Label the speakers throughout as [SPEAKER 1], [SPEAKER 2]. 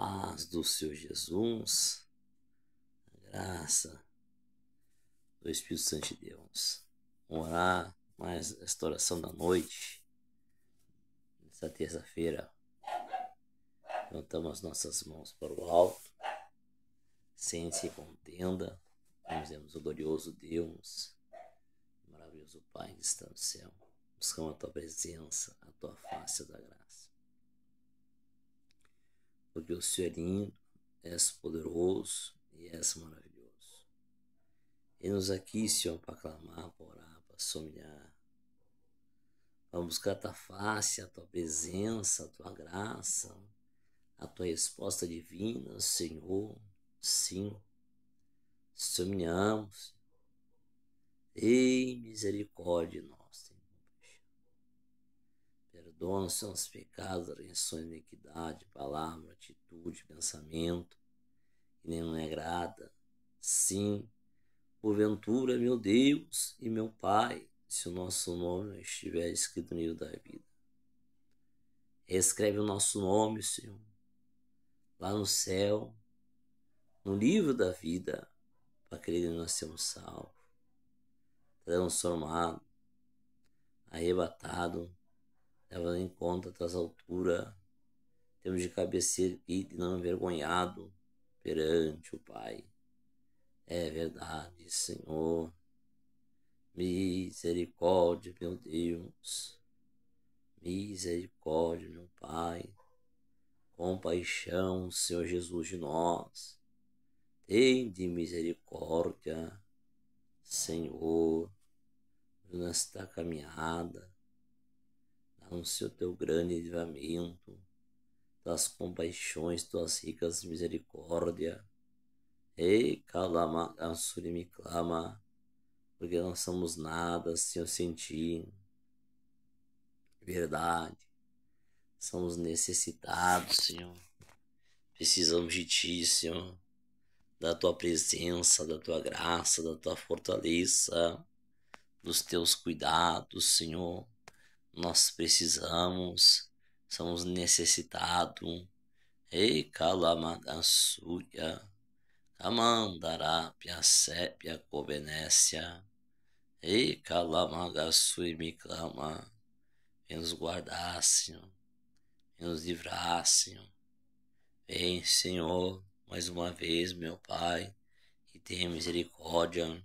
[SPEAKER 1] paz do seu Jesus, a graça do Espírito Santo de Deus. Vamos orar mais esta oração da noite, nesta terça-feira. Levantamos nossas mãos para o alto, sem se contenda, dizemos o glorioso Deus, maravilhoso Pai que está no céu. Buscamos a tua presença, a tua face da graça. O Deus lindo, és poderoso e és maravilhoso. E nos aqui, Senhor, para clamar, para orar, para sonhar. Para buscar a tua face, a tua presença, a tua graça, a tua resposta divina, Senhor. Sim, sonhamos. Ei, misericórdia, Perdoam-se os pecados, de iniquidade, palavra, atitude, pensamento, que nem me agrada. É Sim, porventura, meu Deus e meu Pai, se o nosso nome estiver escrito no livro da vida. Escreve o nosso nome, Senhor, lá no céu, no livro da vida, para que nós sermos salvos, transformados, arrebatados levando em conta tuas alturas temos de cabecear e e não envergonhado perante o Pai. É verdade, Senhor. Misericórdia, meu Deus. Misericórdia, meu Pai. Compaixão, Senhor Jesus, de nós. Tende misericórdia, Senhor, nesta caminhada anuncia o teu grande avivamento, tuas compaixões, tuas ricas misericórdia. Ei, calama, ansure me clama, porque não somos nada sem o sentir. Verdade, somos necessitados, Senhor. Precisamos de Ti, Senhor, da Tua presença, da Tua graça, da Tua fortaleza, dos Teus cuidados, Senhor nós precisamos, somos necessitados. Ei, amandará pia sépia covenécia. Ei, calamagasui, me clama, vem nos guardasse, vem nos livrasse. Vem, Senhor, mais uma vez, meu Pai, e tenha misericórdia.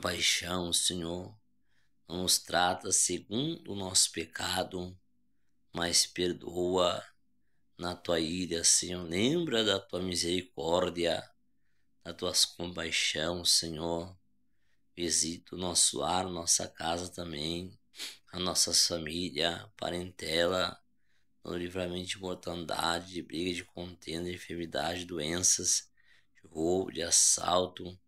[SPEAKER 1] Paixão, Senhor, não nos trata segundo o nosso pecado, mas perdoa na tua ira, Senhor. Lembra da tua misericórdia, da tua compaixão, Senhor. Visita o nosso ar, nossa casa também, a nossa família, parentela, no livramento de mortandade, de briga, de contenda, de enfermidade, doenças, de roubo, de assalto,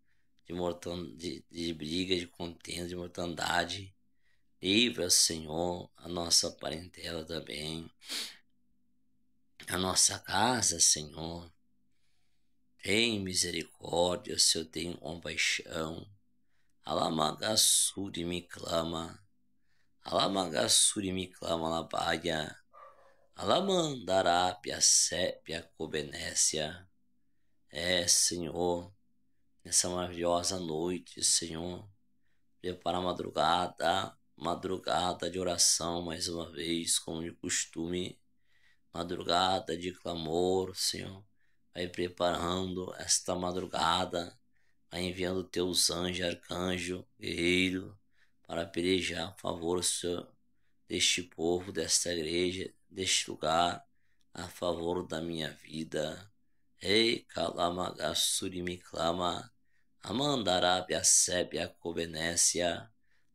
[SPEAKER 1] de, de, de briga, de contenda, de mortandade. Livra, Senhor, a nossa parentela também, a nossa casa, Senhor. Tem misericórdia, se eu tenho compaixão. Alamagassuri me clama. Alamagassuri me clama, Labaia. Alamandará, Piacé, Piacobenécia. É, Senhor, nessa maravilhosa noite, Senhor. Prepara a madrugada, madrugada de oração mais uma vez, como de costume, madrugada de clamor, Senhor. Vai preparando esta madrugada, vai enviando teus anjos, arcanjo, guerreiro, para pelejar a favor, Senhor, deste povo, desta igreja, deste lugar, a favor da minha vida. Ei, Kalamagassuri me clama. Amandarábia sébia cobenécia,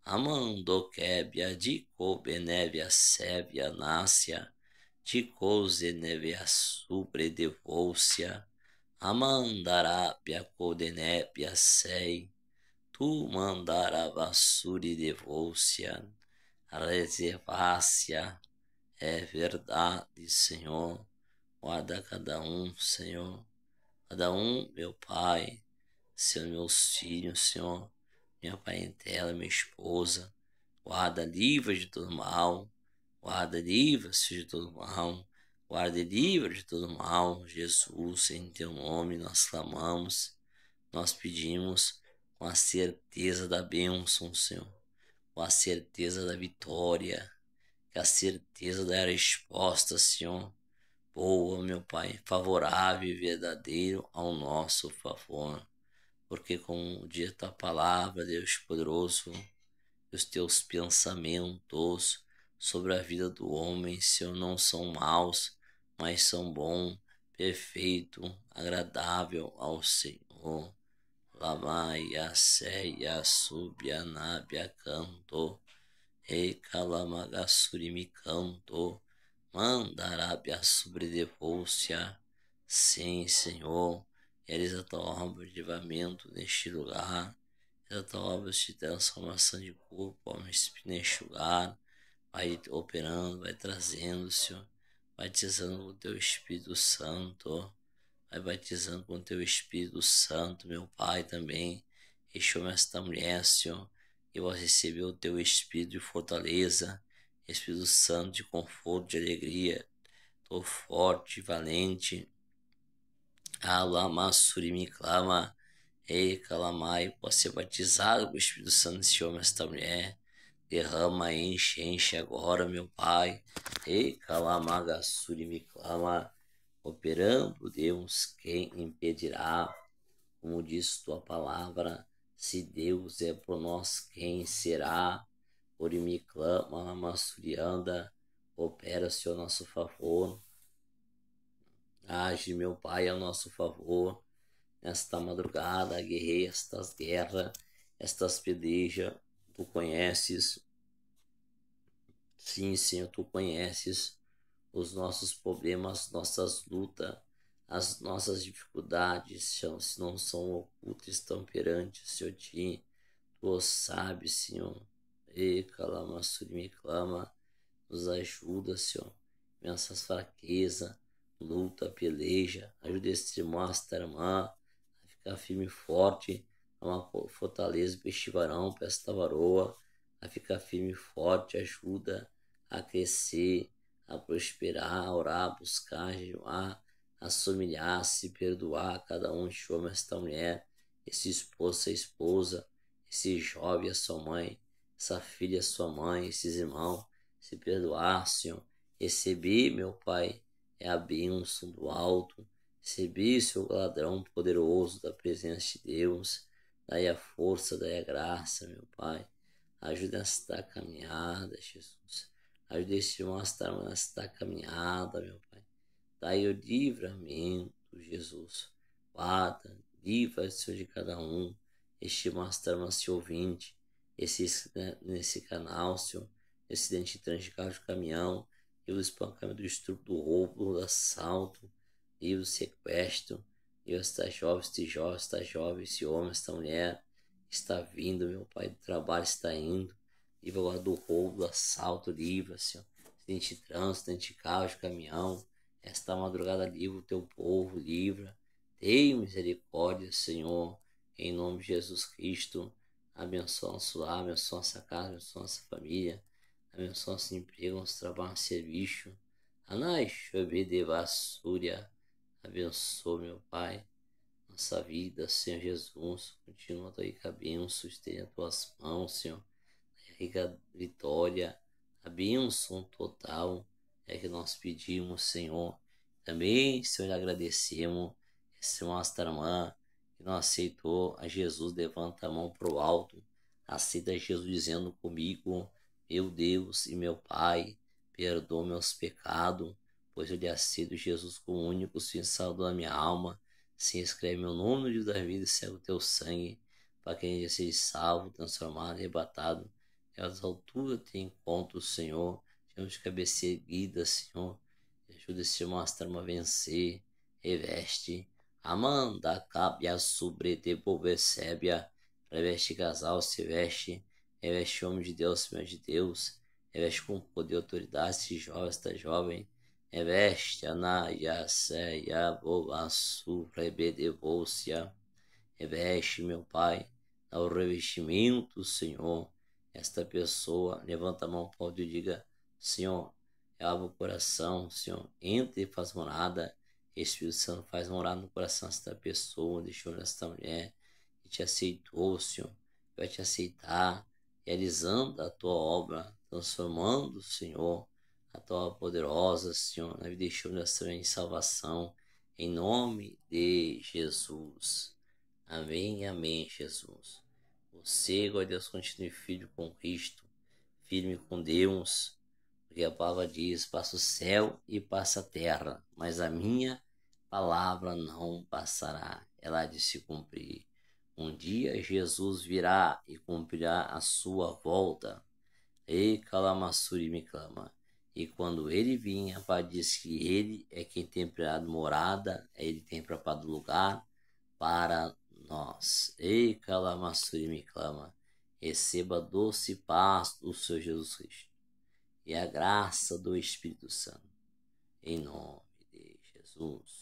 [SPEAKER 1] Amandoquébia de cobenévia sebia nácia, de cousenevia supre devolcia, Amandarábia codenébia sei, Tu mandaravassuri devolcia, reservácia, é verdade, Senhor, guarda cada um, Senhor, cada um, meu Pai, Senhor, meus filhos, Senhor, minha parentela, minha esposa. Guarda livre de todo mal. Guarda livre de todo mal. Guarda livre de todo mal. Jesus, em teu nome nós clamamos, nós pedimos com a certeza da bênção, Senhor. Com a certeza da vitória. Com a certeza da resposta, Senhor. Boa, meu Pai, favorável e verdadeiro ao nosso favor porque com o dia da palavra, Deus poderoso, os teus pensamentos sobre a vida do homem, Senhor, não são maus, mas são bom, perfeito, agradável ao Senhor. Lamaia, seia, subia, nábia, canto, rei calamagassuri me canto, mandarabia sobre devoucia, sim, Senhor Realiza a tua obra de livramento neste lugar. Realiza a tua obra de transformação de corpo, alma espírito neste lugar. Vai operando, vai trazendo, Senhor. Batizando com o teu Espírito Santo. Vai batizando com o teu Espírito Santo, meu Pai também. Encheu-me esta mulher, Senhor. E vou receber o teu Espírito de fortaleza. Espírito Santo de conforto, de alegria. Estou forte, valente Alamassuri me clama. Ei, calamai, posso ser batizado com o Espírito Santo desse homem, esta mulher. Derrama, enche, enche agora, meu Pai. Ei, calamaga me clama. Operando Deus, quem impedirá? Como diz tua palavra, se Deus é por nós, quem será? Orimi clama, anda, opera-se ao nosso favor Age, meu Pai, a nosso favor. Nesta madrugada, guerrei estas guerras, estas pedejas, tu conheces. Sim, Senhor, tu conheces os nossos problemas, nossas lutas, as nossas dificuldades, Senhor, se não são ocultas, estão perante Senhor ti. Tu sabes, Senhor. E calama, me clama, nos ajuda, Senhor. nessas fraquezas, luta, peleja, ajuda esse master a ficar firme e forte, a uma fortaleza para este varão, para esta varoa, a ficar firme e forte, ajuda a crescer, a prosperar, a orar, a buscar, a jejuar, a se humilhar, a se perdoar, cada um de homem, esta mulher, esse esposo, a esposa, esse jovem, a sua mãe, essa filha, a sua mãe, esses irmãos, se perdoar, Senhor. Recebi, meu Pai, é a bênção do alto. Recebi, seu ladrão poderoso da presença de Deus. Daí a força, daí a graça, meu Pai. Ajuda esta caminhada, Jesus. Ajuda este irmão a estar nesta caminhada, meu Pai. Daí o livramento, Jesus. Guarda, livra, Senhor, de cada um. Este Masterman, se ouvinte, esse, né, nesse canal, Senhor, esse dente de trânsito de carro de caminhão, e o espancamento, o estupro, roubo, do assalto, e o sequestro. Deus tá está jovem, este jovem está jovem, esse homem, esta mulher está vindo, meu pai do trabalho está indo. Livra agora do roubo, do assalto, livra, assim, Senhor. Acidente de trânsito, acidente de carro, de caminhão. Esta madrugada livra o teu povo, livra. Tem misericórdia, Senhor. Em nome de Jesus Cristo. Abençoa nosso lar, abençoa nossa casa, abençoa nossa família canção se nosso os trabalhos serviço. A ah, nós é chove de Vassúria, abençoe, meu Pai. Nossa vida, Senhor Jesus, continua tua rica bênção, estende as tuas mãos, Senhor. A rica vitória, a bênção total é que nós pedimos, Senhor. Também, Senhor, agradecemos esse é nosso irmã que não aceitou a Jesus, levanta a mão para o alto, aceita Jesus dizendo comigo, meu Deus e meu Pai, perdoa meus pecados, pois eu lhe aceito Jesus como único Senhor Salvador da minha alma. Se inscreve meu nome no livro da vida e segue o teu sangue, para que a gente seja salvo, transformado, arrebatado. E às alturas te encontro, Senhor. Temos de cabeça erguida, Senhor. Ajuda esse mastro a vencer. Reveste. Amanda, a sobre, devolver sébia. Reveste casal, se veste reveste o homem de Deus, Senhor de Deus, reveste é com poder e autoridade se jovem, esta jovem, reveste Anayase, Yabobasu, Rebedevoucia, reveste, meu Pai, ao o revestimento, Senhor, esta pessoa, levanta a mão pode e diga, Senhor, abra o coração, Senhor, entre e faz morada, Espírito Santo faz morar no coração desta pessoa, deixou nesta mulher, que te aceitou, Senhor, vai te aceitar, realizando a tua obra, transformando, Senhor, a tua poderosa, Senhor, na vida de em salvação, em nome de Jesus. Amém, amém, Jesus. Você, a Deus, continue filho com Cristo, firme com Deus, porque a palavra diz: passa o céu e passa a terra, mas a minha palavra não passará, ela há de se cumprir. Um dia Jesus virá e cumprirá a sua volta. Ei, calamassuri me clama. E quando ele vinha, Pai diz que ele é quem tem preparado morada, ele tem preparado lugar para nós. Ei, calamassuri me clama. Receba doce paz do seu Jesus Cristo e a graça do Espírito Santo. Em nome de Jesus.